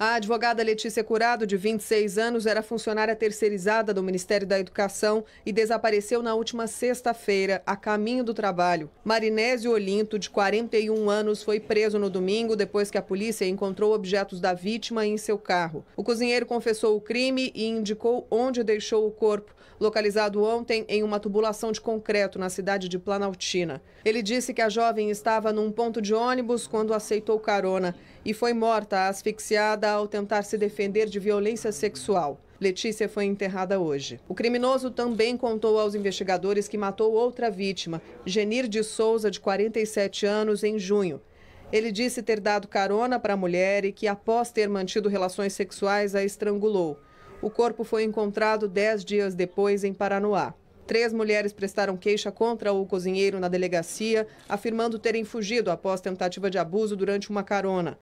A advogada Letícia Curado, de 26 anos, era funcionária terceirizada do Ministério da Educação e desapareceu na última sexta-feira, a caminho do trabalho. Marinésio Olinto, de 41 anos, foi preso no domingo depois que a polícia encontrou objetos da vítima em seu carro. O cozinheiro confessou o crime e indicou onde deixou o corpo, localizado ontem em uma tubulação de concreto na cidade de Planaltina. Ele disse que a jovem estava num ponto de ônibus quando aceitou carona e foi morta asfixiada ao tentar se defender de violência sexual. Letícia foi enterrada hoje. O criminoso também contou aos investigadores que matou outra vítima, Genir de Souza, de 47 anos, em junho. Ele disse ter dado carona para a mulher e que, após ter mantido relações sexuais, a estrangulou. O corpo foi encontrado dez dias depois em Paranoá. Três mulheres prestaram queixa contra o cozinheiro na delegacia, afirmando terem fugido após tentativa de abuso durante uma carona.